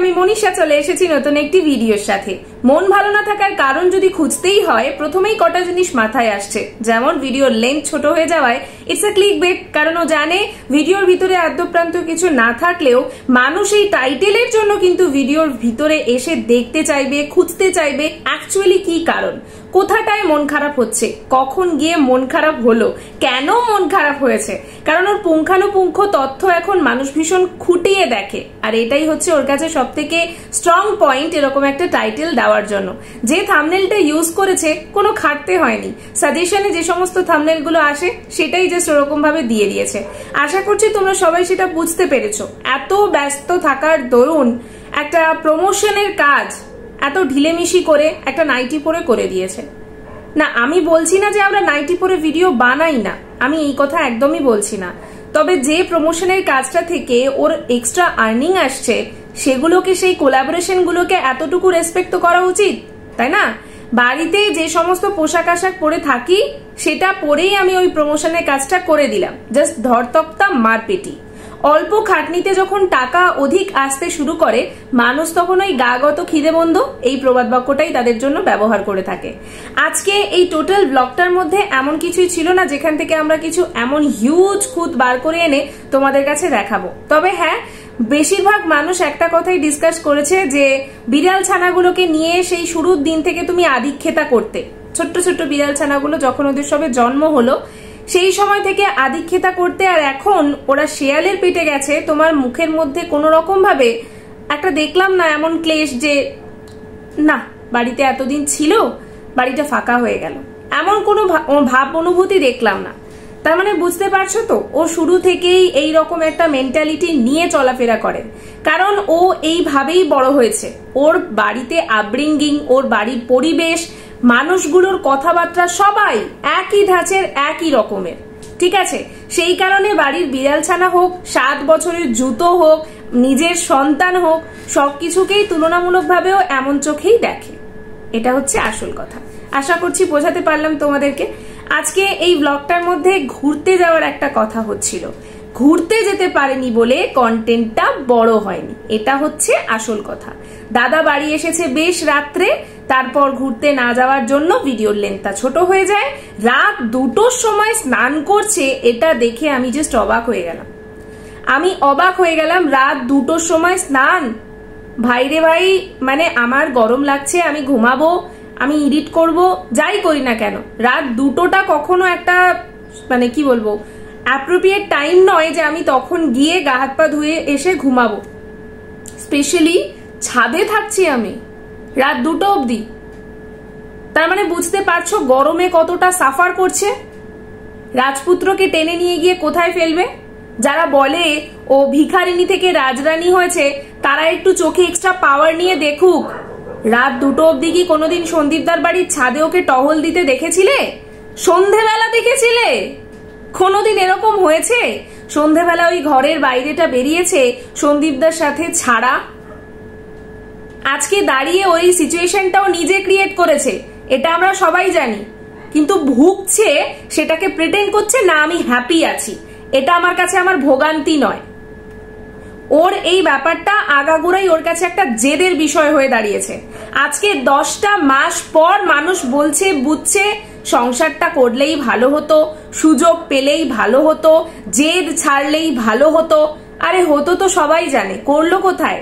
আমি মনীষা চলে এসেছি নতুন একটি ভিডিওর সাথে মন ভালো না থাকার কারণ যদি খুঁজতেই হয় প্রথমেই কটা জিনিস মাথায় আসছে যেমন ভিডিওর লেন্থ ছোট হয়ে যাওয়ায় ইটস এ ক্লিক বেট কারণ ও জানে ভিডিওর ভিতরে আদ্যপ্রান্ত কিছু না থাকলেও মানুষ এই টাইটেলের জন্য কিন্তু ভিডিওর ভিতরে এসে দেখতে চাইবে খুঁজতে চাইবে অ্যাকচুয়ালি কি কারণ কোথাটায় মন খারাপ হচ্ছে কখন গিয়ে মন খারাপ হলো কেন মন খারাপ হয়েছে কারণ ওর পুঙ্খানুপুঙ্খ তথ্য এখন মানুষ ভীষণ খুঁটিয়ে দেখে আর এটাই হচ্ছে ওর কাছে সব থেকে স্ট্রং পয়েন্ট এরকম একটা টাইটেল দেওয়ার জন্য যে থামনেলটা ইউজ করেছে কোনো খাটতে হয়নি সাজেশনে যে সমস্ত থামনেলগুলো আসে সেটাই জাস্ট ওরকম ভাবে দিয়ে দিয়েছে আশা করছি তোমরা সবাই সেটা বুঝতে পেরেছো এত ব্যস্ত থাকার দরুন একটা প্রমোশনের কাজ এত ঢিলেমিশি করে একটা নাইটি পরে করে দিয়েছে না আমি বলছি না যে আমরা নাইটি পরে ভিডিও বানাই না আমি এই কথা একদমই বলছি না তবে যে প্রমোশনের কাজটা থেকে ওর এক্সট্রা আর্নিং আসছে সেগুলোকে সেই কোলাবোরেশনগুলোকে এতটুকু রেসপেক্ট তো করা উচিত তাই না বাড়িতে যে সমস্ত পোশাক আশাক পরে থাকি সেটা পরেই আমি ওই প্রমোশনের কাজটা করে দিলাম জাস্ট ধরতপ্তা মারপেটি অল্প খাটনিতে যখন টাকা অধিক আসতে শুরু করে মানুষ তখন ওই গাগত মন্দ এই প্রবাদ বাক্যটাই তাদের জন্য ব্যবহার করে থাকে আজকে এই টোটাল ব্লগটার মধ্যে এমন কিছুই ছিল না যেখান থেকে আমরা কিছু এমন হিউজ খুদ বার করে এনে তোমাদের কাছে দেখাবো তবে হ্যাঁ বেশিরভাগ মানুষ একটা কথাই ডিসকাস করেছে যে বিড়াল ছানাগুলোকে নিয়ে সেই শুরুর দিন থেকে তুমি আদিক্ষেতা করতে ছোট্ট ছোট্ট বিড়াল ছানাগুলো যখন ওদের সবে জন্ম হলো সেই সময় থেকে আদিক্ষেতা করতে আর এখন ওরা শেয়ালের পেটে গেছে তোমার মুখের মধ্যে কোনো রকমভাবে একটা দেখলাম না এমন ক্লেশ যে না বাড়িতে এতদিন ছিল বাড়িটা ফাঁকা হয়ে গেল এমন কোনো ভাব অনুভূতি দেখলাম না তার মানে বুঝতে পারছো তো ও শুরু থেকেই এই রকম একটা মেন্টালিটি নিয়ে চলাফেরা করে কারণ ও এইভাবেই বড় হয়েছে ওর বাড়িতে আপব্রিঙ্গিং ওর বাড়ির পরিবেশ মানুষগুলোর কথাবার্তা সবাই একই ধাঁচের একই রকমের ঠিক আছে সেই কারণে বাড়ির বিড়াল ছানা হোক সাত বছরের জুতো হোক নিজের সন্তান হোক সব কিছুকেই তুলনামূলকভাবেও এমন চোখেই দেখে এটা হচ্ছে আসল কথা আশা করছি বোঝাতে পারলাম তোমাদেরকে আজকে এই ব্লগটার মধ্যে ঘুরতে যাওয়ার একটা কথা হচ্ছিল ঘুরতে যেতে পারেনি বলে কন্টেন্টটা বড় হয়নি এটা হচ্ছে আসল কথা দাদা বাড়ি এসেছে বেশ রাত্রে তারপর ঘুরতে না যাওয়ার জন্য ভিডিওর লেন্থটা ছোট হয়ে যায় রাত দুটোর সময় স্নান করছে এটা দেখে আমি জাস্ট অবাক হয়ে গেলাম আমি অবাক হয়ে গেলাম রাত দুটোর সময় স্নান ভাই রে ভাই মানে আমার গরম লাগছে আমি ঘুমাবো আমি ইডিট করব যাই করি না কেন রাত দুটোটা কখনো একটা মানে কি বলবো অ্যাপ্রোপ্রিয়েট টাইম নয় যে আমি তখন গিয়ে গা হাত পা ধুয়ে এসে ঘুমাবো স্পেশালি ছাদে থাকছি আমি রাত দুটো অবধি তার মানে বুঝতে পারছো গরমে কতটা সাফার করছে রাজপুত্রকে টেনে নিয়ে গিয়ে কোথায় ফেলবে যারা বলে ও ভিখারিণী থেকে রাজরানী হয়েছে তারা একটু চোখে এক্সট্রা পাওয়ার নিয়ে দেখুক রাত দুটো অবধি কি কোনোদিন সন্দীপদার বাড়ির ছাদে ওকে টহল দিতে দেখেছিলে সন্ধেবেলা দেখেছিলে কোনোদিন এরকম হয়েছে সন্ধেবেলা ওই ঘরের বাইরেটা বেরিয়েছে সন্দীপদার সাথে ছাড়া আজকে দাঁড়িয়ে ওই সিচুয়েশনটাও নিজে ক্রিয়েট করেছে এটা আমরা সবাই জানি কিন্তু ভুগছে সেটাকে প্রিটেন্ড করছে না আমি হ্যাপি আছি এটা আমার কাছে আমার ভোগান্তি নয় ওর এই ব্যাপারটা আগাগোড়াই ওর কাছে একটা জেদের বিষয় হয়ে দাঁড়িয়েছে আজকে দশটা মাস পর মানুষ বলছে বুঝছে সংসারটা করলেই ভালো হতো সুযোগ পেলেই ভালো হতো জেদ ছাড়লেই ভালো হতো আরে হতো তো সবাই জানে করলো কোথায়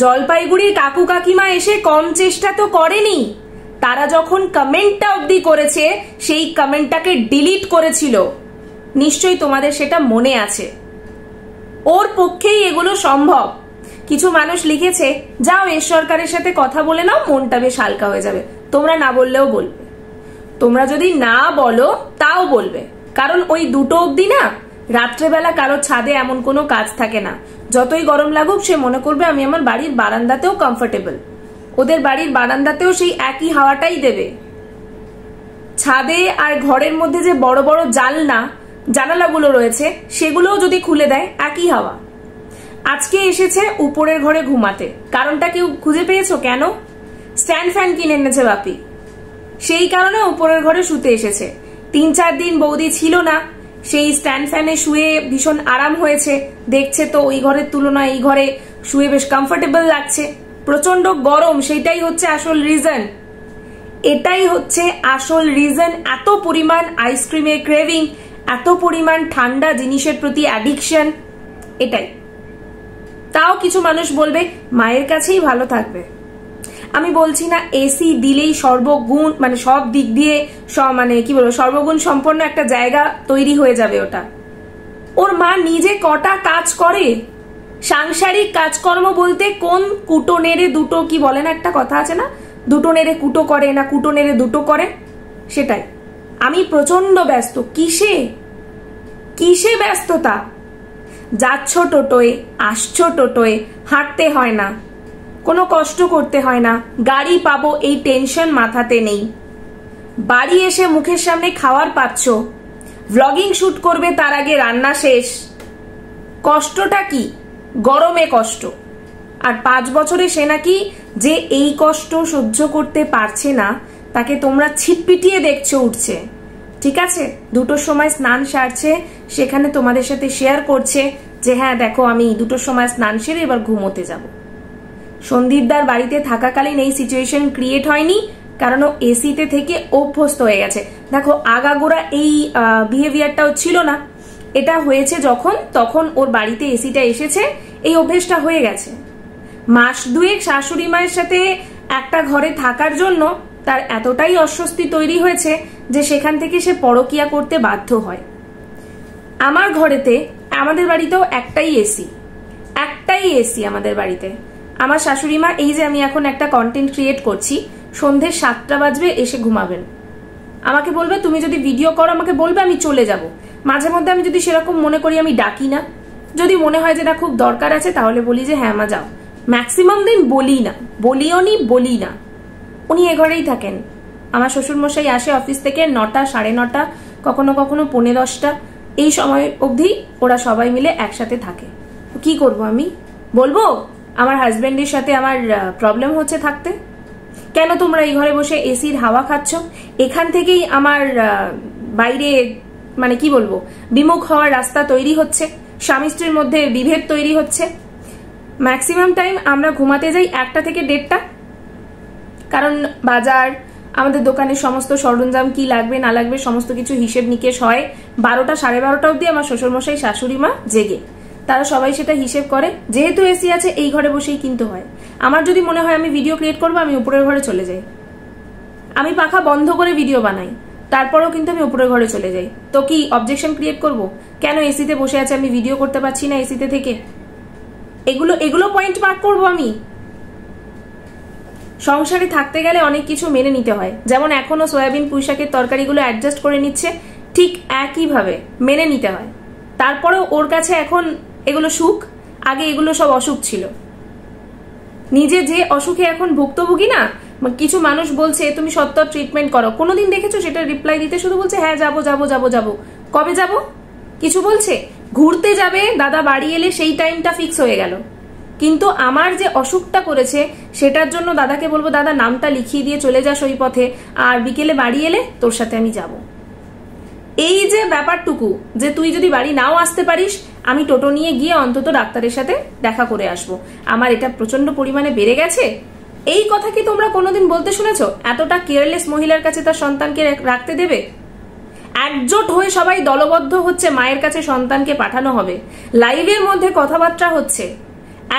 জলপাইগুড়ির কাকু কাকিমা এসে কম চেষ্টা তো করেনি তারা যখন কমেন্টটা অবধি করেছে সেই কমেন্টটাকে ডিলিট করেছিল নিশ্চয়ই তোমাদের সেটা মনে আছে ওর পক্ষেই এগুলো সম্ভব কিছু মানুষ লিখেছে যাও এর সরকারের সাথে কথা বলে নাও মনটা বেশ হালকা হয়ে যাবে তোমরা না বললেও বলবে তোমরা যদি না বলো তাও বলবে কারণ ওই দুটো অবধি না রাত্রেবেলা কারো ছাদে এমন কোনো কাজ থাকে না যতই গরম লাগুক সে মনে করবে আমি আমার বাড়ির বারান্দাতেও কমফোর্টেবল ওদের বাড়ির বারান্দাতেও সেই একই হাওয়াটাই দেবে ছাদে আর ঘরের মধ্যে যে বড় বড় জালনা জানালাগুলো রয়েছে সেগুলোও যদি খুলে দেয় একই হাওয়া আজকে এসেছে উপরের ঘরে ঘুমাতে কারণটা কেউ খুঁজে পেয়েছো কেন স্ট্যান্ড ফ্যান কিনে এনেছে বাপি সেই কারণে উপরের ঘরে শুতে এসেছে তিন চার দিন বৌদি ছিল না সেই স্ট্যান্ড ফ্যানে শুয়ে ভীষণ আরাম হয়েছে দেখছে তো ওই ঘরের তুলনায় এই ঘরে শুয়ে বেশ কমফোর্টেবল লাগছে প্রচন্ড গরম সেটাই হচ্ছে আসল রিজন এটাই হচ্ছে আসল রিজন এত পরিমাণ আইসক্রিমের ক্রেভিং এত পরিমাণ ঠান্ডা জিনিসের প্রতি অ্যাডিকশন এটাই তাও কিছু মানুষ বলবে মায়ের কাছেই ভালো থাকবে আমি বলছি না এসি দিলেই সর্বগুণ মানে সব দিক দিয়ে মানে কি বলবো সর্বগুণ সম্পন্ন একটা জায়গা তৈরি হয়ে যাবে ওটা ওর মা নিজে কটা কাজ করে সাংসারিক কাজকর্ম বলতে কোন কুটো নেড়ে দুটো কি বলে না একটা কথা আছে না দুটো নেড়ে কুটো করে না কুটো নেড়ে দুটো করে সেটাই আমি প্রচন্ড ব্যস্ত কিসে কিসে ব্যস্ততা যাচ্ছ টোটোয় আসছ টোটোয় হাঁটতে হয় না কোনো কষ্ট করতে হয় না গাড়ি পাবো এই টেনশন মাথাতে নেই বাড়ি এসে মুখের সামনে খাওয়ার পাচ্ছ ভ্লগিং শ্যুট করবে তার আগে রান্না শেষ কষ্টটা কি গরমে কষ্ট আর পাঁচ বছরে সে নাকি যে এই কষ্ট সহ্য করতে পারছে না তাকে তোমরা ছিটপিটিয়ে দেখছো উঠছে ঠিক আছে দুটোর সময় স্নান সারছে সেখানে তোমাদের সাথে শেয়ার করছে যে হ্যাঁ দেখো আমি দুটোর সময় স্নান সেরে এবার ঘুমোতে যাব সন্দীপদার বাড়িতে থাকাকালীন এই সিচুয়েশন ক্রিয়েট হয়নি কারণ ও এসিতে থেকে অভ্যস্ত হয়ে গেছে দেখো আগাগোড়া এই বিহেভিয়ারটাও ছিল না এটা হয়েছে যখন তখন ওর বাড়িতে এসিটা এসেছে এই অভ্যেসটা হয়ে গেছে মাস দুয়েক শাশুড়ি মায়ের সাথে একটা ঘরে থাকার জন্য তার এতটাই অস্বস্তি তৈরি হয়েছে যে সেখান থেকে সে পরকিয়া করতে বাধ্য হয় আমার ঘরেতে আমাদের বাড়িতেও একটাই এসি একটাই এসি আমাদের বাড়িতে আমার শাশুড়ি মা এই যে আমি এখন একটা কন্টেন্ট ক্রিয়েট করছি সন্ধে সাতটা বাজবে এসে ঘুমাবেন আমাকে বলবে তুমি যদি ভিডিও করো আমাকে বলবে আমি চলে যাব মাঝে মধ্যে আমি যদি সেরকম মনে করি আমি ডাকি না যদি মনে হয় যে না খুব দরকার আছে তাহলে বলি যে হ্যাঁ মা যাও ম্যাক্সিমাম দিন বলি না বলিও নি বলি না উনি এ ঘরেই থাকেন আমার শ্বশুরমশাই আসে অফিস থেকে নটা সাড়ে নটা কখনো কখনো পৌনে দশটা এই সময় অবধি ওরা সবাই মিলে একসাথে থাকে কি করব আমি বলবো আমার হাজব্যান্ডের সাথে আমার প্রবলেম হচ্ছে থাকতে কেন তোমরা এই ঘরে বসে এসির হাওয়া খাচ্ছ এখান থেকেই আমার বাইরে মানে কি বলবো বিমুখ হওয়ার রাস্তা তৈরি হচ্ছে স্বামী স্ত্রীর মধ্যে বিভেদ তৈরি হচ্ছে ম্যাক্সিমাম টাইম আমরা ঘুমাতে যাই একটা থেকে দেড়টা কারণ বাজার আমাদের দোকানে সমস্ত সরঞ্জাম কি লাগবে না লাগবে সমস্ত কিছু হিসেব নিকেশ হয় বারোটা সাড়ে বারোটা অবধি আমার শ্বশুরমশাই শাশুড়ি মা জেগে তারা সবাই সেটা হিসেব করে যেহেতু এসি আছে এই ঘরে বসেই কিনতে হয় আমার যদি মনে হয় আমি ভিডিও ক্রিয়েট করবো আমি উপরের ঘরে চলে যাই আমি পাখা বন্ধ করে ভিডিও বানাই তারপরেও কিন্তু আমি উপরের ঘরে চলে যাই তো কি অবজেকশন ক্রিয়েট করব কেন এসিতে বসে আছে আমি ভিডিও করতে পারছি না এসিতে থেকে এগুলো এগুলো পয়েন্ট মার্ক করবো আমি সংসারে থাকতে গেলে অনেক কিছু মেনে নিতে হয় যেমন এখনও সয়াবিন পুঁইশাকের তরকারিগুলো অ্যাডজাস্ট করে নিচ্ছে ঠিক একইভাবে মেনে নিতে হয় তারপরেও ওর কাছে এখন এগুলো সুখ আগে এগুলো সব অসুখ ছিল নিজে যে অসুখে এখন ভুক্তভোগী না কিছু মানুষ বলছে তুমি সত্তর ট্রিটমেন্ট করো কোনোদিন দেখেছো সেটা রিপ্লাই দিতে শুধু বলছে হ্যাঁ যাবো যাবো যাবো যাবো কবে যাব কিছু বলছে ঘুরতে যাবে দাদা বাড়ি এলে সেই টাইমটা ফিক্স হয়ে গেল কিন্তু আমার যে অসুখটা করেছে সেটার জন্য দাদাকে বলবো দাদা নামটা লিখিয়ে দিয়ে চলে যাস ওই পথে আর বিকেলে বাড়ি এলে তোর সাথে আমি যাব এই যে ব্যাপারটুকু যে তুই যদি বাড়ি নাও আসতে পারিস আমি টোটো নিয়ে গিয়ে অন্তত ডাক্তারের সাথে দেখা করে আসব আমার এটা প্রচন্ড পরিমাণে বেড়ে গেছে এই কথা কি তোমরা কোনোদিন বলতে শুনেছ এতটা কেয়ারলেস মহিলার কাছে তার সন্তানকে রাখতে দেবে একজোট হয়ে সবাই দলবদ্ধ হচ্ছে মায়ের কাছে সন্তানকে পাঠানো হবে লাইভের মধ্যে কথাবার্তা হচ্ছে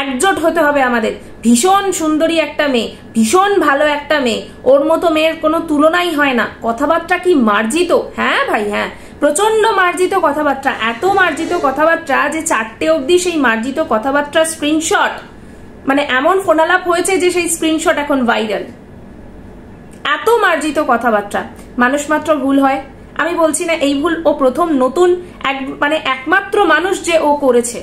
একজোট হতে হবে আমাদের ভীষণ সুন্দরী একটা মেয়ে ভীষণ ভালো একটা মেয়ে ওর মতো মেয়ের কোনো তুলনাই হয় না কথাবার্তা কি মার্জিত হ্যাঁ ভাই হ্যাঁ প্রচন্ড মার্জিত কথাবার্তা এত মার্জিত কথাবার্তা যে চারটে অবধি সেই মার্জিত কথাবার্তার স্ক্রিনশট মানে এমন ফোনালাপ হয়েছে যে সেই স্ক্রিনশট এখন ভাইরাল এত মার্জিত কথাবার্তা মানুষ মাত্র ভুল হয় আমি বলছি না এই ভুল ও প্রথম নতুন এক মানে একমাত্র মানুষ যে ও করেছে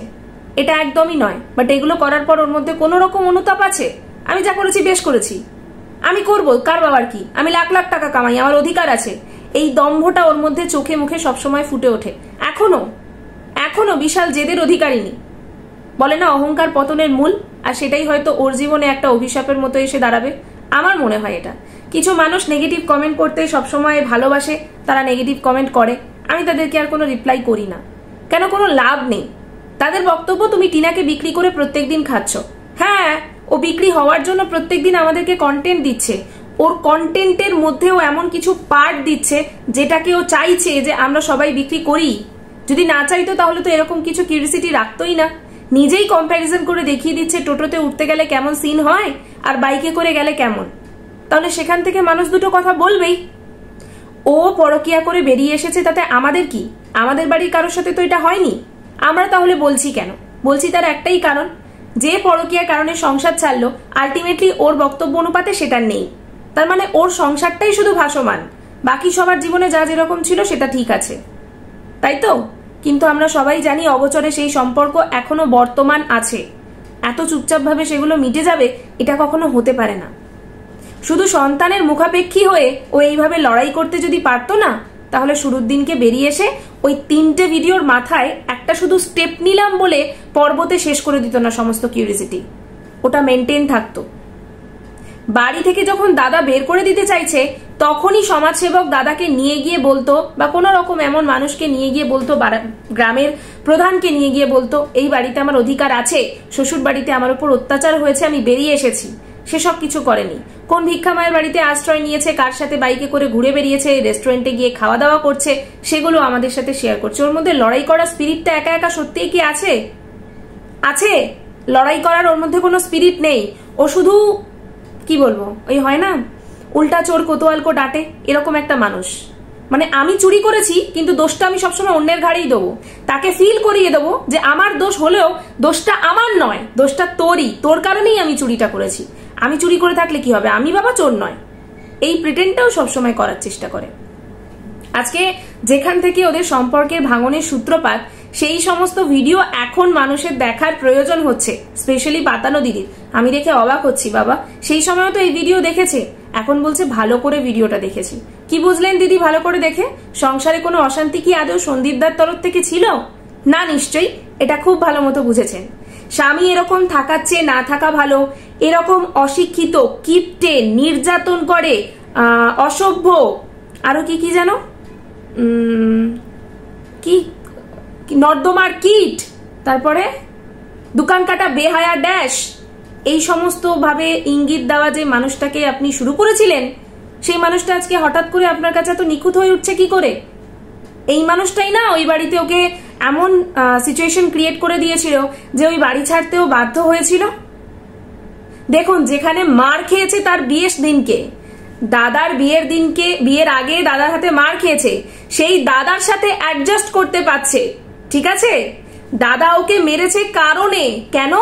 এটা একদমই নয় বাট এগুলো করার পর ওর মধ্যে কোনো রকম অনুতাপ আছে আমি যা করেছি বেশ করেছি আমি করব কার বাবার কি আমি লাখ লাখ টাকা কামাই আমার অধিকার আছে এই দম্ভটা ওর মধ্যে চোখে মুখে সবসময় ফুটে ওঠে এখনো এখনো বিশাল জেদের অধিকারিনী বলে না অহংকার পতনের মূল আর সেটাই হয়তো ওর জীবনে একটা অভিশাপের মতো এসে দাঁড়াবে আমার মনে হয় এটা কিছু মানুষ নেগেটিভ কমেন্ট করতে সবসময় ভালোবাসে তারা নেগেটিভ কমেন্ট করে আমি তাদেরকে আর কোনো রিপ্লাই করি না কেন কোনো লাভ নেই তাদের বক্তব্য তুমি টিনাকে বিক্রি করে প্রত্যেক দিন খাচ্ছ হ্যাঁ ও বিক্রি হওয়ার জন্য প্রত্যেক দিন আমাদেরকে কন্টেন্ট দিচ্ছে ওর কন্টেন্টের মধ্যেও এমন কিছু পার্ট দিচ্ছে যেটাকে ও চাইছে যে আমরা সবাই বিক্রি করি যদি না চাইতো তাহলে তো এরকম কিছু কিউরিসিটি রাখতোই না নিজেই কম্প্যারিজন করে দেখিয়ে দিচ্ছে টোটোতে উঠতে গেলে কেমন সিন হয় আর বাইকে করে গেলে কেমন তাহলে সেখান থেকে মানুষ দুটো কথা বলবেই ও পরকিয়া করে বেরিয়ে এসেছে তাতে আমাদের কি আমাদের বাড়ির কারোর সাথে তো এটা হয়নি আমরা তাহলে বলছি কেন বলছি তার একটাই কারণ যে পরকীয়ার কারণে সংসার ছাড়লো আলটিমেটলি ওর বক্তব্য অনুপাতে সেটা নেই তার মানে ওর সংসারটাই শুধু ভাসমান বাকি সবার জীবনে যা যেরকম ছিল সেটা ঠিক আছে তাই তো কিন্তু আমরা সবাই জানি অবচরে সেই সম্পর্ক এখনো বর্তমান আছে এত চুপচাপভাবে সেগুলো মিটে যাবে এটা কখনো হতে পারে না শুধু সন্তানের মুখাপেক্ষী হয়ে ও এইভাবে লড়াই করতে যদি পারতো না তাহলে শুরুর দিনকে বেরিয়ে এসে ওই তিনটে ভিডিওর মাথায় একটা শুধু স্টেপ নিলাম বলে পর্বতে শেষ করে দিত না সমস্ত কিউরিসিটি ওটা মেনটেন থাকতো বাড়ি থেকে যখন দাদা বের করে দিতে চাইছে তখনই সমাজসেবক দাদাকে নিয়ে গিয়ে বলতো বা কোনো রকম এমন মানুষকে নিয়ে গিয়ে বলতো গ্রামের প্রধানকে নিয়ে গিয়ে বলতো এই বাড়িতে আমার অধিকার আছে শ্বশুর বাড়িতে আমার উপর অত্যাচার হয়েছে আমি বেরিয়ে এসেছি সেসব কিছু করেনি কোন ভিক্ষামায়ের বাড়িতে আশ্রয় নিয়েছে কার সাথে বাইকে করে ঘুরে বেরিয়েছে রেস্টুরেন্টে গিয়ে খাওয়া দাওয়া করছে সেগুলো আমাদের সাথে শেয়ার করছে ওর মধ্যে লড়াই করার স্পিরিটটা একা একা সত্যিই কি আছে আছে লড়াই করার ওর মধ্যে কোনো স্পিরিট নেই ও শুধু কি বলবো ওই হয় না উল্টা চোর কোতোয়ালকো ডাটে এরকম একটা মানুষ মানে আমি চুরি করেছি কিন্তু দোষটা আমি সবসময় অন্যের ঘাড়েই দেবো তাকে ফিল করিয়ে দেবো যে আমার দোষ হলেও দোষটা আমার নয় দোষটা তোরই তোর কারণেই আমি চুরিটা করেছি আমি চুরি করে থাকলে কি হবে আমি বাবা চোর নয় এই প্রিটেন্টটাও সবসময় করার চেষ্টা করে আজকে যেখান থেকে ওদের সম্পর্কের ভাঙনের সূত্রপাত সেই সমস্ত ভিডিও এখন মানুষের দেখার প্রয়োজন হচ্ছে স্পেশালি পাতানো দিদির আমি দেখে অবাক হচ্ছি বাবা সেই সময়ও তো এই ভিডিও দেখেছে এখন বলছে ভালো করে ভিডিওটা দেখেছি কি বুঝলেন দিদি ভালো করে দেখে সংসারে কোনো অশান্তি কি আদৌ সন্দীপদার তরফ থেকে ছিল না নিশ্চয়ই এটা খুব ভালো মতো বুঝেছেন স্বামী এরকম থাকার চেয়ে না থাকা ভালো এরকম অশিক্ষিত কিপটে নির্যাতন করে অসভ্য আরো কি কি যেন কি নর্দমার কিট তারপরে দোকান কাটা বেহায়া ড্যাশ এই সমস্ত ভাবে ইঙ্গিত দেওয়া যে মানুষটাকে আপনি শুরু করেছিলেন সেই মানুষটা আজকে হঠাৎ করে আপনার কাছে এত নিখুঁত হয়ে উঠছে কি করে এই মানুষটাই না ওই বাড়িতে ওকে এমন সিচুয়েশন ক্রিয়েট করে দিয়েছিল যে ওই বাড়ি ছাড়তেও বাধ্য হয়েছিল দেখুন যেখানে মার খেয়েছে তার বিয়ের দিনকে দাদার বিয়ের দিনকে বিয়ের আগে দাদার হাতে মার খেয়েছে সেই দাদার সাথে অ্যাডজাস্ট করতে পারছে ঠিক আছে দাদা ওকে মেরেছে কারণে কেন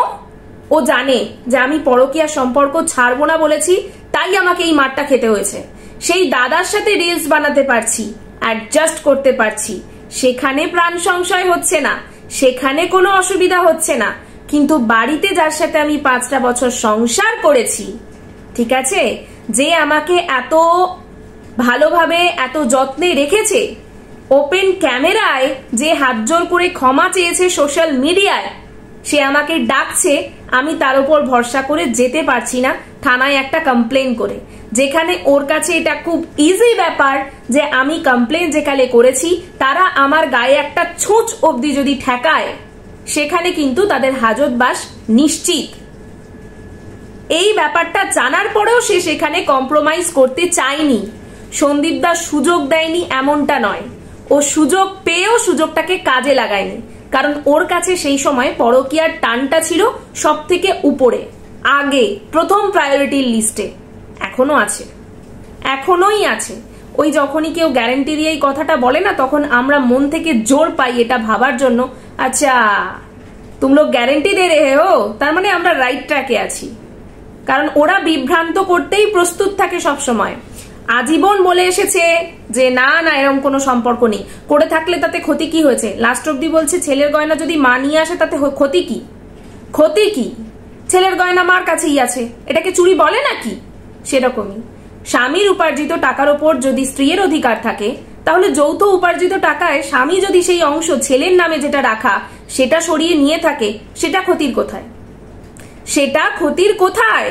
ও জানে যে আমি পরকিয়া সম্পর্ক ছাড়বো না বলেছি তাই আমাকে এই মারটা খেতে হয়েছে সেই দাদার সাথে রিলস বানাতে পারছি অ্যাডজাস্ট করতে পারছি সেখানে প্রাণ সংশয় হচ্ছে না সেখানে কোনো অসুবিধা হচ্ছে না কিন্তু বাড়িতে যার সাথে আমি পাঁচটা বছর সংসার করেছি ঠিক আছে যে আমাকে এত ভালোভাবে এত যত্নে রেখেছে ওপেন ক্যামেরায় যে জোর করে ক্ষমা চেয়েছে সোশ্যাল মিডিয়ায় সে আমাকে ডাকছে আমি তার উপর ভরসা করে যেতে পারছি না থানায় একটা কমপ্লেন করে যেখানে ওর কাছে এটা খুব ইজি ব্যাপার যে আমি কমপ্লেন যেকালে করেছি তারা আমার গায়ে একটা ছোঁচ অবধি যদি ঠেকায় সেখানে কিন্তু তাদের হাজতবাস নিশ্চিত এই ব্যাপারটা জানার পরেও সে সেখানে কম্প্রোমাইজ করতে চায়নি দাস সুযোগ দেয়নি এমনটা নয় ও সুযোগ পেয়েও সুযোগটাকে কাজে লাগায়নি কারণ ওর কাছে সেই সময় পরকিয়ার টানটা ছিল সব থেকে উপরে আগে প্রথম প্রায়োরিটির লিস্টে এখনো আছে এখনোই আছে ওই যখনই কেউ গ্যারেন্টি দিয়ে এই কথাটা বলে না তখন আমরা মন থেকে জোর পাই এটা ভাবার জন্য আচ্ছা তুম গ্যারেন্টি দে রেহে ও তার মানে আমরা রাইট ট্র্যাকে আছি কারণ ওরা বিভ্রান্ত করতেই প্রস্তুত থাকে সব সময় আজীবন বলে এসেছে যে না না এরকম কোনো সম্পর্ক নেই করে থাকলে তাতে ক্ষতি কি হয়েছে লাস্ট অব্দি বলছে ছেলের গয়না যদি মা নিয়ে আসে তাতে ক্ষতি কি ক্ষতি কি ছেলের গয়না মার কাছেই আছে এটাকে চুরি বলে নাকি সেরকমই স্বামীর উপার্জিত টাকার ওপর যদি স্ত্রীর অধিকার থাকে তাহলে যৌথ উপার্জিত টাকায় স্বামী যদি সেই অংশ ছেলের নামে যেটা রাখা সেটা সরিয়ে নিয়ে থাকে সেটা ক্ষতির কোথায় সেটা ক্ষতির কোথায়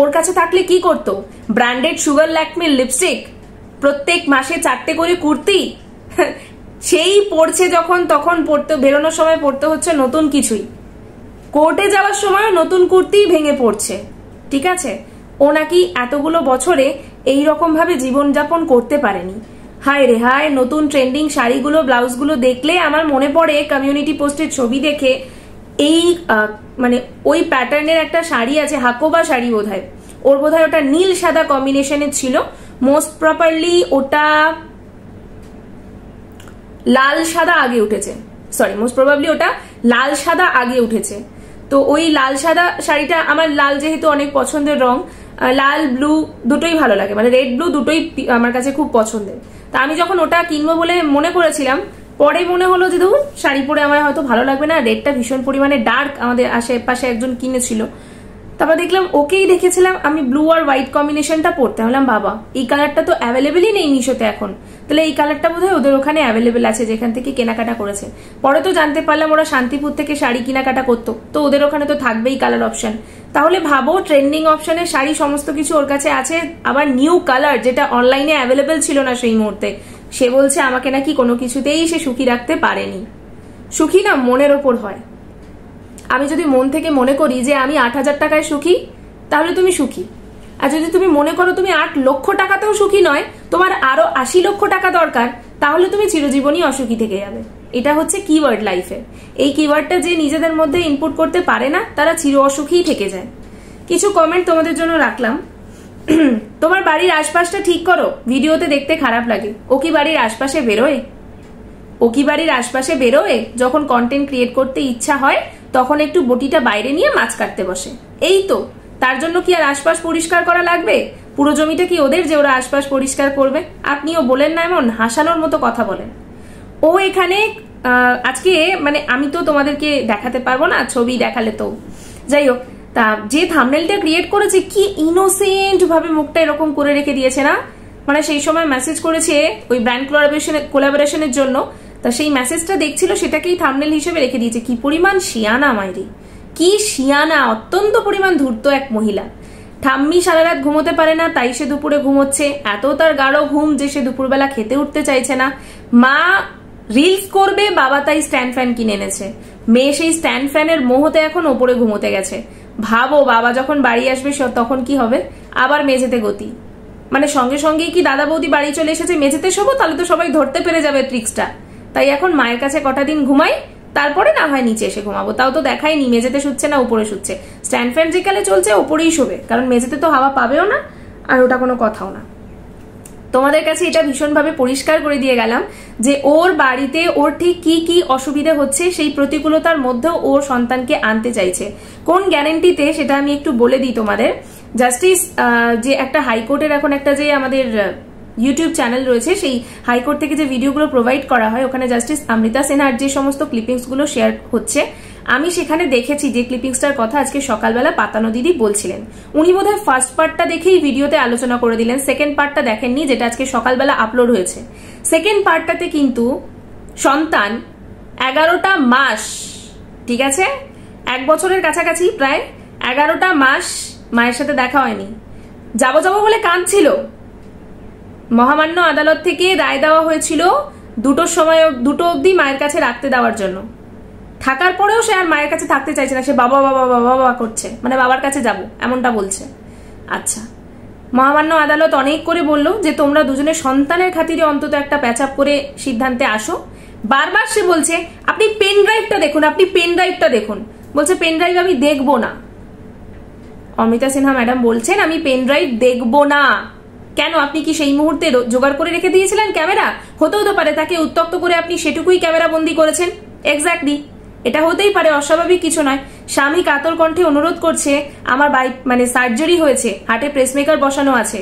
ওর কাছে থাকলে কি করতো ব্র্যান্ডেড সুগার ল্যাকমিল লিপস্টিক প্রত্যেক মাসে চারটে করে কুর্তি সেই পড়ছে যখন তখন পড়তে বেরোনোর সময় পড়তে হচ্ছে নতুন কিছুই কোর্টে যাওয়ার সময় নতুন কুর্তি ভেঙে পড়ছে ঠিক আছে ও নাকি এতগুলো বছরে এই রকমভাবে জীবনযাপন করতে পারেনি হায় রে হায় নতুন ট্রেন্ডিং শাড়িগুলো ব্লাউজগুলো দেখলে আমার মনে পড়ে কমিউনিটি পোস্টের ছবি দেখে এই মানে ওই প্যাটার্নের একটা শাড়ি আছে হাকোবা শাড়ি বোধ হয় ওর বোধ হয় ওটা নীল সাদা কম্বিনেশনের ছিল মোস্ট প্রপারলি ওটা লাল সাদা আগে উঠেছে সরি মোস্ট প্রবাবলি ওটা লাল সাদা আগে উঠেছে তো ওই লাল সাদা শাড়িটা আমার লাল যেহেতু অনেক পছন্দের রং লাল ব্লু দুটোই ভালো লাগে মানে রেড ব্লু দুটোই আমার কাছে খুব পছন্দের তা আমি যখন ওটা কিনবো বলে মনে করেছিলাম পরে মনে হলো যে ধরুন শাড়ি পরে আমার হয়তো ভালো লাগবে না রেডটা ভীষণ পরিমাণে ডার্ক আমাদের আশেপাশে একজন কিনেছিল তারপর দেখলাম ওকেই দেখেছিলাম আমি ব্লু আর হোয়াইট কম্বিনেশনটা পরতে হলাম বাবা এই কালারটা তো অ্যাভেলেবেলই নেই মিশোতে এখন তাহলে এই কালারটা বোধহয় ওদের ওখানে অ্যাভেলেবেল আছে যেখান থেকে কেনাকাটা করেছে পরে তো জানতে পারলাম ওরা শান্তিপুর থেকে শাড়ি কেনাকাটা করতো তো ওদের ওখানে তো থাকবেই কালার অপশন তাহলে ভাবো ট্রেন্ডিং অপশনে শাড়ি সমস্ত কিছু ওর কাছে আছে আবার নিউ কালার যেটা অনলাইনে অ্যাভেলেবেল ছিল না সেই মুহূর্তে সে বলছে আমাকে নাকি কোনো কিছুতেই সে সুখী রাখতে পারেনি সুখী না মনের ওপর হয় আমি যদি মন থেকে মনে করি যে আমি আট হাজার টাকায় সুখী তাহলে তুমি সুখী আর যদি তুমি মনে করো তুমি আট লক্ষ টাকাতেও সুখী নয় তোমার আরো আশি লক্ষ টাকা দরকার তাহলে তুমি চিরজীবনই অসুখী থেকে যাবে এটা হচ্ছে কিওয়ার্ড লাইফে এই কিওয়ার্ডটা যে নিজেদের মধ্যে ইনপুট করতে পারে না তারা চির অসুখেই থেকে যায় কিছু কমেন্ট তোমাদের জন্য রাখলাম তোমার বাড়ির আশপাশটা ঠিক করো ভিডিওতে দেখতে খারাপ লাগে ও কি বাড়ির আশপাশে বেরোয় ও কি বাড়ির আশপাশে বেরোয় যখন কন্টেন্ট ক্রিয়েট করতে ইচ্ছা হয় তখন একটু বটিটা বাইরে নিয়ে মাছ কাটতে বসে এই তো তার জন্য কি আর আশপাশ পরিষ্কার করা লাগবে পুরো জমিটা কি ওদের যে ওরা আশপাশ পরিষ্কার করবে আপনিও বলেন না এমন হাসানোর মতো কথা বলেন ও এখানে আজকে মানে আমি তো তোমাদেরকে দেখাতে পারবো না ছবি দেখালে তো যাই হোক তা যে থামনেলটা ক্রিয়েট করেছে কি ইনোসেন্ট ভাবে মুখটা এরকম করে রেখে দিয়েছে না মানে সেই সময় মেসেজ করেছে ওই ব্র্যান্ড কোলাবোরেশনের কোলাবোরেশনের জন্য তা সেই মেসেজটা দেখছিল সেটাকেই থামনেল হিসেবে রেখে দিয়েছে কি পরিমাণ শিয়ানা মাইরি কি শিয়ানা অত্যন্ত পরিমাণ ধূর্ত এক মহিলা ঠাম্মি সারা রাত ঘুমোতে পারে না তাই সে দুপুরে ঘুমোচ্ছে এত তার গাঢ় ঘুম যে সে দুপুরবেলা খেতে উঠতে চাইছে না মা রিলস করবে বাবা তাই স্ট্যান্ড ফ্যান কিনে এনেছে মেয়ে সেই স্ট্যান্ড ফ্যানের মোহতে এখন ওপরে ঘুমোতে গেছে ভাবো বাবা যখন বাড়ি আসবে তখন কি হবে আবার মেঝেতে গতি মানে সঙ্গে সঙ্গেই কি দাদা বৌদি বাড়ি চলে এসেছে মেঝেতে শোবো তাহলে তো সবাই ধরতে পেরে যাবে ট্রিক্সটা তাই এখন মায়ের কাছে কটা দিন ঘুমাই তারপরে না হয় নিচে এসে ঘুমাবো তাও তো দেখাইনি মেঝেতে শুচ্ছে না উপরে শুচ্ছে স্ট্যান্ড ফ্যান যেকালে চলছে ওপরেই শোবে কারণ মেঝেতে তো হাওয়া পাবেও না আর ওটা কোনো কথাও না তোমাদের কাছে এটা ভীষণভাবে পরিষ্কার করে দিয়ে গেলাম যে ওর বাড়িতে ওর ঠিক কি কি অসুবিধা হচ্ছে সেই প্রতিকূলতার মধ্যেও ওর সন্তানকে আনতে চাইছে কোন গ্যারেন্টিতে সেটা আমি একটু বলে দিই তোমাদের জাস্টিস যে একটা হাইকোর্টের এখন একটা যে আমাদের ইউটিউব চ্যানেল রয়েছে সেই হাইকোর্ট থেকে যে ভিডিওগুলো প্রোভাইড করা হয় ওখানে জাস্টিস অমৃতা সিনহার যে সমস্ত ক্লিপিংসগুলো শেয়ার হচ্ছে আমি সেখানে দেখেছি যে ক্লিপিংসটার কথা আজকে সকালবেলা পাতানো দিদি বলছিলেন উনি বোধ হয় ফার্স্ট পার্টটা দেখেই ভিডিওতে আলোচনা করে দিলেন সেকেন্ড পার্টটা দেখেননি যেটা আজকে সকালবেলা আপলোড হয়েছে সেকেন্ড পার্টটাতে কিন্তু সন্তান এগারোটা মাস ঠিক আছে এক বছরের কাছাকাছি প্রায় এগারোটা মাস মায়ের সাথে দেখা হয়নি যাবো যাবো বলে কাঁদছিল মহামান্য আদালত থেকে রায় দেওয়া হয়েছিল দুটোর সময় দুটো অবধি মায়ের কাছে রাখতে দেওয়ার জন্য থাকার পরেও সে আর মায়ের কাছে থাকতে চাইছে না সে বাবা বাবা বাবা বাবা করছে মানে বাবার কাছে যাব এমনটা বলছে আচ্ছা মহামান্য আদালত অনেক করে বলল যে তোমরা দুজনে সন্তানের খাতিরে অন্তত একটা প্যাচ আপ করে সিদ্ধান্তে আসো বারবার সে বলছে আপনি পেন ড্রাইভটা দেখুন আপনি পেন ড্রাইভটা দেখুন বলছে পেন ড্রাইভ আমি দেখবো না অমিতা সিনহা ম্যাডাম বলছেন আমি পেন ড্রাইভ দেখবো না কেন আপনি কি সেই মুহূর্তে জোগাড় করে রেখে দিয়েছিলেন ক্যামেরা হতেও তো পারে তাকে উত্তপ্ত করে আপনি সেটুকুই ক্যামেরা বন্দি করেছেন এক্স্যাক্টলি এটা হতেই পারে অস্বাভাবিক কিছু নয় স্বামী কাতর কণ্ঠে অনুরোধ করছে আমার বাইক মানে সার্জারি হয়েছে হাটে প্রেসমেকার বসানো আছে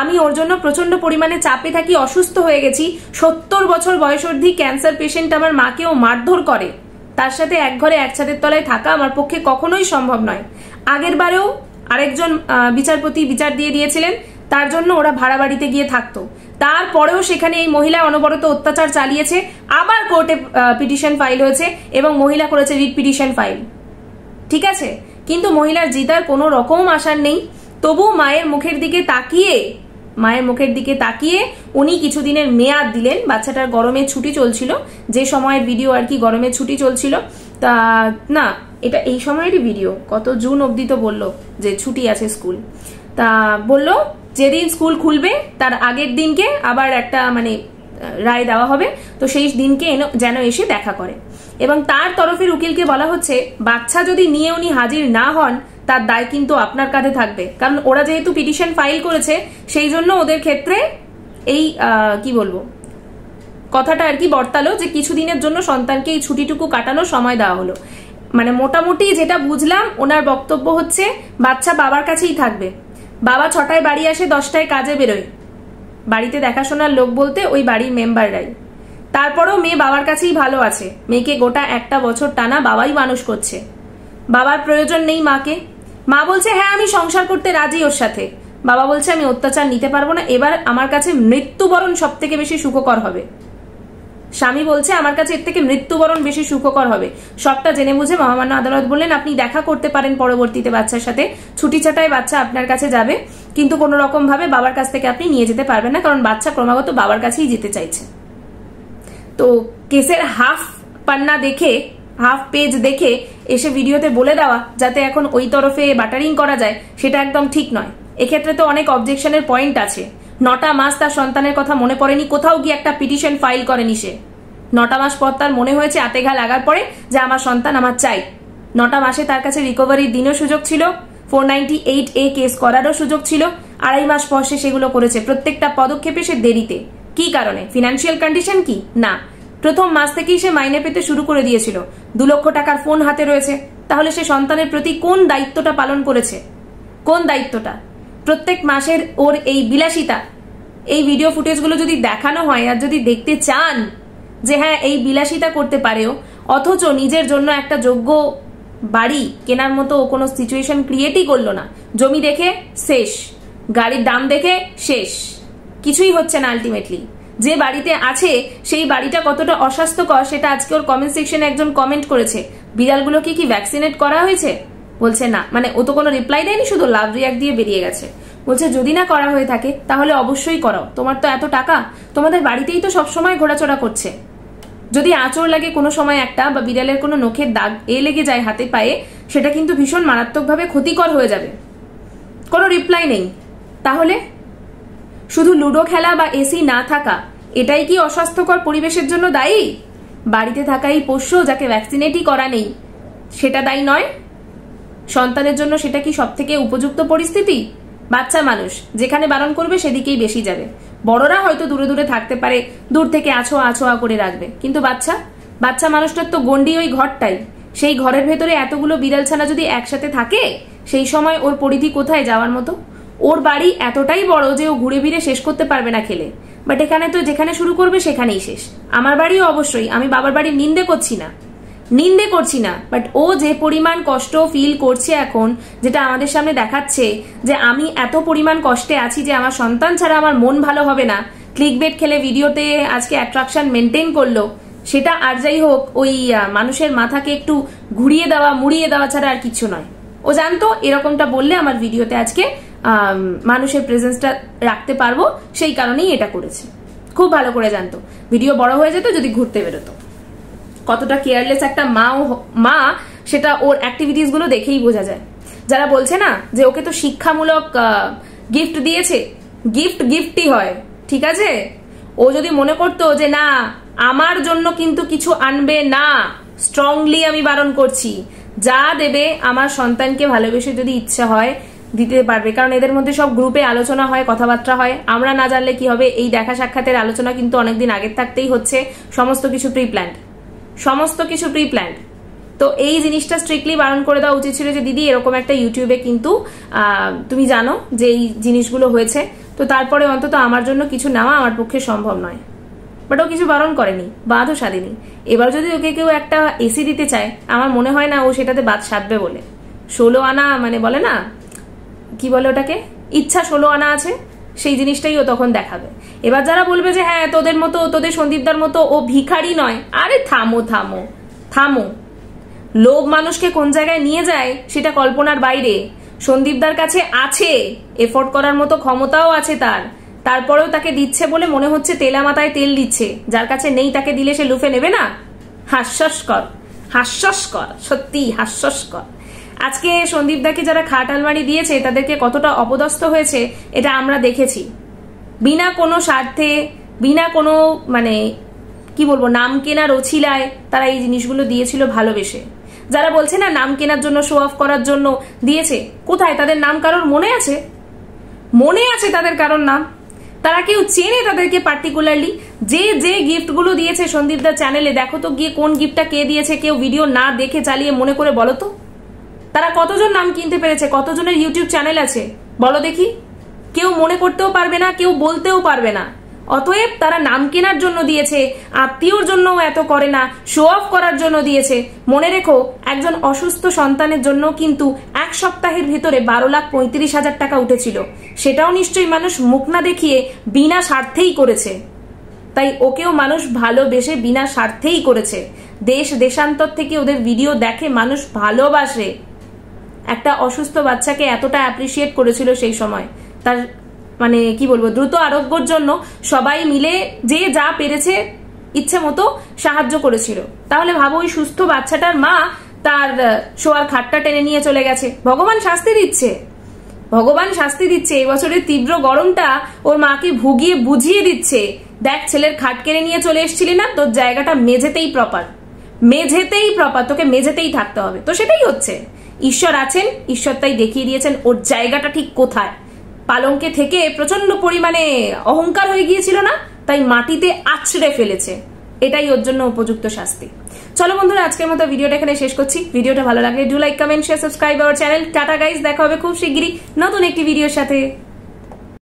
আমি ওর জন্য প্রচন্ড পরিমাণে চাপে থাকি অসুস্থ হয়ে গেছি সত্তর বছর বয়স অবধি ক্যান্সার পেশেন্ট আমার মাকেও মারধর করে তার সাথে এক ঘরে এক ছাদের তলায় থাকা আমার পক্ষে কখনোই সম্ভব নয় আগের বারেও আরেকজন বিচারপতি বিচার দিয়ে দিয়েছিলেন তার জন্য ওরা ভাড়া বাড়িতে গিয়ে থাকতো তারপরেও সেখানে এই মহিলা অনবরত অত্যাচার চালিয়েছে আবার কোর্টে পিটিশন ফাইল হয়েছে এবং মহিলা করেছে রিট পিটিশন ফাইল ঠিক আছে কিন্তু মহিলার জিতার কোনো রকম আশার নেই তবু মায়ের মুখের দিকে তাকিয়ে মায়ের মুখের দিকে তাকিয়ে উনি কিছুদিনের মেয়াদ দিলেন বাচ্চাটার গরমে ছুটি চলছিল যে সময়ের ভিডিও আর কি গরমে ছুটি চলছিল তা না এটা এই সময়েরই ভিডিও কত জুন অবধি তো বললো যে ছুটি আছে স্কুল তা বললো যেদিন স্কুল খুলবে তার আগের দিনকে আবার একটা মানে রায় দেওয়া হবে তো সেই দিনকে যেন এসে দেখা করে এবং তার তরফের উকিলকে বলা হচ্ছে বাচ্চা যদি নিয়ে উনি হাজির না হন তার দায় কিন্তু আপনার কাঁধে থাকবে কারণ ওরা যেহেতু পিটিশন ফাইল করেছে সেই জন্য ওদের ক্ষেত্রে এই কি বলবো কথাটা আর কি বর্তালো যে কিছুদিনের জন্য সন্তানকে এই ছুটিটুকু কাটানোর সময় দেওয়া হলো মানে মোটামুটি যেটা বুঝলাম ওনার বক্তব্য হচ্ছে বাচ্চা বাবার কাছেই থাকবে বাবা ছটায় বাড়ি আসে দশটায় কাজে বেরোয় বাড়িতে দেখাশোনার লোক বলতে ওই বাড়ির মেম্বাররাই তারপরও মেয়ে বাবার কাছেই ভালো আছে মেয়েকে গোটা একটা বছর টানা বাবাই মানুষ করছে বাবার প্রয়োজন নেই মাকে মা বলছে হ্যাঁ আমি সংসার করতে রাজি ওর সাথে বাবা বলছে আমি অত্যাচার নিতে পারবো না এবার আমার কাছে মৃত্যুবরণ সব থেকে বেশি সুখকর হবে স্বামী বলছে আমার কাছে এর থেকে মৃত্যুবরণ বেশি সুখকর হবে সবটা জেনে বুঝে মহামান্য আদালত বললেন আপনি দেখা করতে পারেন পরবর্তীতে বাচ্চার সাথে ছুটি ছাটায় বাচ্চা আপনার কাছে যাবে কিন্তু কোন রকম ভাবে বাবার কাছ থেকে আপনি নিয়ে যেতে পারবেন না কারণ বাচ্চা ক্রমাগত বাবার কাছেই যেতে চাইছে তো কেসের হাফ পান্না দেখে হাফ পেজ দেখে এসে ভিডিওতে বলে দেওয়া যাতে এখন ওই তরফে বাটারিং করা যায় সেটা একদম ঠিক নয় এক্ষেত্রে তো অনেক অবজেকশনের পয়েন্ট আছে নটা মাস তার সন্তানের কথা মনে পড়েনি কোথাও গিয়ে একটা পিটিশন ফাইল করেনি সে নটা মাস পর তার মনে হয়েছে আতে ঘা লাগার পরে যে আমার সন্তান আমার চাই নটা মাসে তার কাছে রিকভারির দিনও সুযোগ ছিল four ninety eight A case করারও সুযোগ ছিল আড়াই মাস পর সে সেগুলো করেছে প্রত্যেকটা পদক্ষেপে সে দেরিতে কি কারণে ফিনান্সিয়াল কন্ডিশন কি না প্রথম মাস থেকেই সে মাইনে পেতে শুরু করে দিয়েছিল দু লক্ষ টাকার ফোন হাতে রয়েছে তাহলে সে সন্তানের প্রতি কোন দায়িত্বটা পালন করেছে কোন দায়িত্বটা প্রত্যেক মাসের ওর এই বিলাসিতা এই ভিডিও ফুটেজগুলো যদি দেখানো হয় আর যদি দেখতে চান যে হ্যাঁ এই বিলাসিতা করতে পারেও অথচ নিজের জন্য একটা যোগ্য বাড়ি কেনার মতো কোনো সিচুয়েশন ক্রিয়েটই করলো না জমি দেখে শেষ গাড়ির দাম দেখে শেষ কিছুই হচ্ছে না আলটিমেটলি যে বাড়িতে আছে সেই বাড়িটা কতটা অস্বাস্থ্যকর সেটা আজকে ওর কমেন্ট সেকশনে একজন কমেন্ট করেছে বিড়ালগুলোকে কি ভ্যাকসিনেট করা হয়েছে বলছে না মানে ও তো কোনো রিপ্লাই দেয়নি শুধু লাভ রিয়াক্ট দিয়ে বেরিয়ে গেছে বলছে যদি না করা হয়ে থাকে তাহলে অবশ্যই করো তোমার তো এত টাকা তোমাদের বাড়িতেই তো সবসময় ঘোরাচড়া করছে যদি আঁচড় লাগে কোনো সময় একটা বা বিড়ালের কোনো নখের দাগ এ লেগে যায় হাতে পায়ে সেটা কিন্তু ভীষণ মারাত্মকভাবে ক্ষতিকর হয়ে যাবে কোনো রিপ্লাই নেই তাহলে শুধু লুডো খেলা বা এসি না থাকা এটাই কি অস্বাস্থ্যকর পরিবেশের জন্য দায়ী বাড়িতে থাকা এই পোষ্য যাকে ভ্যাকসিনেটই করা নেই সেটা দায়ী নয় সন্তানের জন্য সেটা কি সব থেকে উপযুক্ত পরিস্থিতি বাচ্চা মানুষ যেখানে বারণ করবে সেদিকেই বেশি যাবে বড়রা হয়তো দূরে দূরে থাকতে পারে দূর থেকে আছো আছোয়া করে রাখবে কিন্তু বাচ্চা বাচ্চা মানুষটার তো গন্ডি ওই ঘরটাই সেই ঘরের ভেতরে এতগুলো বিড়াল ছানা যদি একসাথে থাকে সেই সময় ওর পরিধি কোথায় যাওয়ার মতো ওর বাড়ি এতটাই বড় যে ও ঘুরে ফিরে শেষ করতে পারবে না খেলে বাট এখানে তো যেখানে শুরু করবে সেখানেই শেষ আমার বাড়িও অবশ্যই আমি বাবার বাড়ির নিন্দে করছি না নিন্দে করছি না বাট ও যে পরিমাণ কষ্ট ফিল করছে এখন যেটা আমাদের সামনে দেখাচ্ছে যে আমি এত পরিমাণ কষ্টে আছি যে আমার সন্তান ছাড়া আমার মন ভালো হবে না ক্লিক বেট খেলে ভিডিওতে আজকে অ্যাট্রাকশন মেনটেন করলো সেটা আর যাই হোক ওই মানুষের মাথাকে একটু ঘুরিয়ে দেওয়া মুড়িয়ে দেওয়া ছাড়া আর কিছু নয় ও জানতো এরকমটা বললে আমার ভিডিওতে আজকে মানুষের প্রেজেন্সটা রাখতে পারবো সেই কারণেই এটা করেছে খুব ভালো করে জানতো ভিডিও বড় হয়ে যেত যদি ঘুরতে বেরোতো কতটা কেয়ারলেস একটা মা ও মা সেটা ওর অ্যাক্টিভিটিসগুলো দেখেই বোঝা যায় যারা বলছে না যে ওকে তো শিক্ষামূলক গিফট দিয়েছে গিফট গিফটই হয় ঠিক আছে ও যদি মনে করতো যে না আমার জন্য কিন্তু কিছু আনবে না স্ট্রংলি আমি বারণ করছি যা দেবে আমার সন্তানকে ভালোবেসে যদি ইচ্ছা হয় দিতে পারবে কারণ এদের মধ্যে সব গ্রুপে আলোচনা হয় কথাবার্তা হয় আমরা না জানলে কি হবে এই দেখা সাক্ষাতের আলোচনা কিন্তু অনেকদিন আগের থাকতেই হচ্ছে সমস্ত কিছু প্রি প্ল্যান্ড সমস্ত কিছু প্রি প্ল্যান্ড তো এই জিনিসটা স্ট্রিক্টলি বারণ করে দেওয়া উচিত ছিল যে দিদি এরকম একটা ইউটিউবে কিন্তু তুমি জানো যে এই জিনিসগুলো হয়েছে তো তারপরে অন্তত আমার জন্য কিছু নেওয়া আমার পক্ষে সম্ভব নয় বাট ও কিছু বারণ করেনি বাঁধও সাদিনি এবার যদি ওকে কেউ একটা এসি দিতে চায় আমার মনে হয় না ও সেটাতে বাদ সাধবে বলে ষোলো আনা মানে বলে না কি বলে ওটাকে ইচ্ছা ষোলো আনা আছে সেই জিনিসটাই ও তখন দেখাবে এবার যারা বলবে যে হ্যাঁ তোদের মতো তোদের সন্দীপদার মতো ও ভিখারি নয় আরে থামো থামো থামো লোভ মানুষকে কোন জায়গায় নিয়ে যায় সেটা কল্পনার বাইরে সন্দীপদার কাছে আছে এফোর্ড করার মতো ক্ষমতাও আছে তার তারপরেও তাকে দিচ্ছে বলে মনে হচ্ছে তেলা মাথায় তেল দিচ্ছে যার কাছে নেই তাকে দিলে সে লুফে নেবে না হাস্যস্কর হাস্যস্কর সত্যি হাস্যস্কর আজকে সন্দীপদাকে যারা খাট আলমারি দিয়েছে তাদেরকে কতটা অপদস্থ হয়েছে এটা আমরা দেখেছি বিনা কোনো স্বার্থে বিনা কোনো মানে কি বলবো নাম কেনার অছিলায় তারা এই জিনিসগুলো দিয়েছিল ভালোবেসে যারা বলছে না নাম কেনার জন্য শো অফ করার জন্য দিয়েছে কোথায় তাদের নাম কারোর মনে আছে মনে আছে তাদের কারোর নাম তারা কেউ চেনে তাদেরকে পার্টিকুলারলি যে যে গিফটগুলো দিয়েছে সন্দীপদার চ্যানেলে দেখো তো গিয়ে কোন গিফটটা কে দিয়েছে কেউ ভিডিও না দেখে চালিয়ে মনে করে বলো তো তারা কতজন নাম কিনতে পেরেছে কতজনের ইউটিউব চ্যানেল আছে বলো দেখি কেউ মনে করতেও পারবে না কেউ বলতেও পারবে না অতএব তারা নাম কেনার জন্য দিয়েছে আত্মীয়র জন্যও এত করে না শো অফ করার জন্য দিয়েছে মনে রেখো একজন অসুস্থ সন্তানের জন্য কিন্তু এক সপ্তাহের ভিতরে বারো লাখ পঁয়ত্রিশ হাজার টাকা উঠেছিল সেটাও নিশ্চয়ই মানুষ মুখ না দেখিয়ে বিনা স্বার্থেই করেছে তাই ওকেও মানুষ ভালোবেসে বিনা স্বার্থেই করেছে দেশ দেশান্তর থেকে ওদের ভিডিও দেখে মানুষ ভালোবাসে একটা অসুস্থ বাচ্চাকে এতটা অ্যাপ্রিসিয়েট করেছিল সেই সময় তার মানে কি বলবো দ্রুত আরোগ্যর জন্য সবাই মিলে যে যা পেরেছে ইচ্ছে মতো সাহায্য করেছিল তাহলে ভাবো ওই সুস্থ বাচ্চাটার মা তার শোয়ার খাটটা টেনে নিয়ে চলে গেছে ভগবান শাস্তি দিচ্ছে ভগবান শাস্তি দিচ্ছে এবছরের তীব্র গরমটা ওর মাকে ভুগিয়ে বুঝিয়ে দিচ্ছে দেখ ছেলের খাট কেড়ে নিয়ে চলে এসেছিলি না তোর জায়গাটা মেঝেতেই প্রপার মেঝেতেই প্রপার তোকে মেঝেতেই থাকতে হবে তো সেটাই হচ্ছে ঈশ্বর আছেন ঈশ্বর তাই দেখিয়ে দিয়েছেন ওর জায়গাটা ঠিক কোথায় পালঙ্কে থেকে প্রচন্ড পরিমাণে অহংকার হয়ে গিয়েছিল না তাই মাটিতে আছড়ে ফেলেছে এটাই ওর জন্য উপযুক্ত শাস্তি চলো বন্ধুরা আজকের মতো ভিডিওটা এখানে শেষ করছি ভিডিওটা ভালো লাগলে do like comment share subscribe our channel tata guys দেখা হবে খুব শিগগিরই নতুন একটি ভিডিওর সাথে